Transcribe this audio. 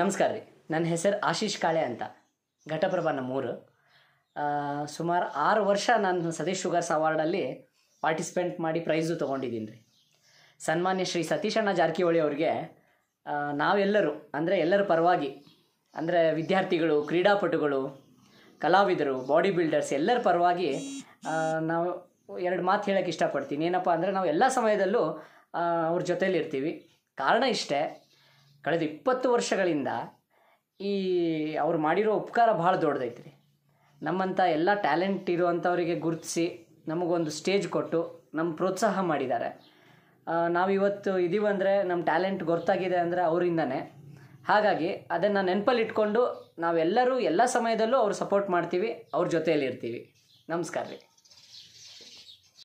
ನಮಸ್ಕಾರ ರೀ ನನ್ನ ಹೆಸರು ಆಶೀಶ್ ಕಾಳೆ ಅಂತ ಘಟಪ್ರಭಾ ನಮ್ಮೂರು ಸುಮಾರು ಆರು ವರ್ಷ ನಾನು ಸತೀಶ್ ಶುಗರ್ಸ್ ಅವಾರ್ಡಲ್ಲಿ ಪಾರ್ಟಿಸಿಪೇಟ್ ಮಾಡಿ ಪ್ರೈಝು ತೊಗೊಂಡಿದ್ದೀನಿ ರೀ ಸನ್ಮಾನ್ಯ ಶ್ರೀ ಸತೀಶಣ್ಣ ಜಾರಕಿಹೊಳಿ ಅವರಿಗೆ ನಾವೆಲ್ಲರೂ ಅಂದರೆ ಎಲ್ಲರ ಪರವಾಗಿ ಅಂದರೆ ವಿದ್ಯಾರ್ಥಿಗಳು ಕ್ರೀಡಾಪಟುಗಳು ಕಲಾವಿದರು ಬಾಡಿ ಬಿಲ್ಡರ್ಸ್ ಎಲ್ಲರ ಪರವಾಗಿ ನಾವು ಎರಡು ಮಾತು ಹೇಳೋಕ್ಕೆ ಇಷ್ಟಪಡ್ತೀನಿ ಏನಪ್ಪ ಅಂದರೆ ನಾವು ಎಲ್ಲ ಸಮಯದಲ್ಲೂ ಅವ್ರ ಜೊತೇಲಿ ಇರ್ತೀವಿ ಕಾರಣ ಇಷ್ಟೇ ಕಳೆದ ಇಪ್ಪತ್ತು ವರ್ಷಗಳಿಂದ ಈ ಅವ್ರು ಮಾಡಿರೋ ಉಪಕಾರ ಭಾಳ ದೊಡ್ಡದೈತೆ ನಮ್ಮಂಥ ಎಲ್ಲ ಟ್ಯಾಲೆಂಟ್ ಇರುವಂಥವರಿಗೆ ಗುರುತಿಸಿ ನಮಗೊಂದು ಸ್ಟೇಜ್ ಕೊಟ್ಟು ನಮ್ಮ ಪ್ರೋತ್ಸಾಹ ಮಾಡಿದ್ದಾರೆ ನಾವಿವತ್ತು ಇದೀವಿ ಅಂದರೆ ನಮ್ಮ ಟ್ಯಾಲೆಂಟ್ ಗೊತ್ತಾಗಿದೆ ಅಂದರೆ ಅವರಿಂದನೇ ಹಾಗಾಗಿ ಅದನ್ನು ನೆನಪಲ್ಲಿಟ್ಕೊಂಡು ನಾವೆಲ್ಲರೂ ಎಲ್ಲ ಸಮಯದಲ್ಲೂ ಅವ್ರು ಸಪೋರ್ಟ್ ಮಾಡ್ತೀವಿ ಅವ್ರ ಜೊತೆಯಲ್ಲಿ ಇರ್ತೀವಿ ನಮಸ್ಕಾರ ರೀ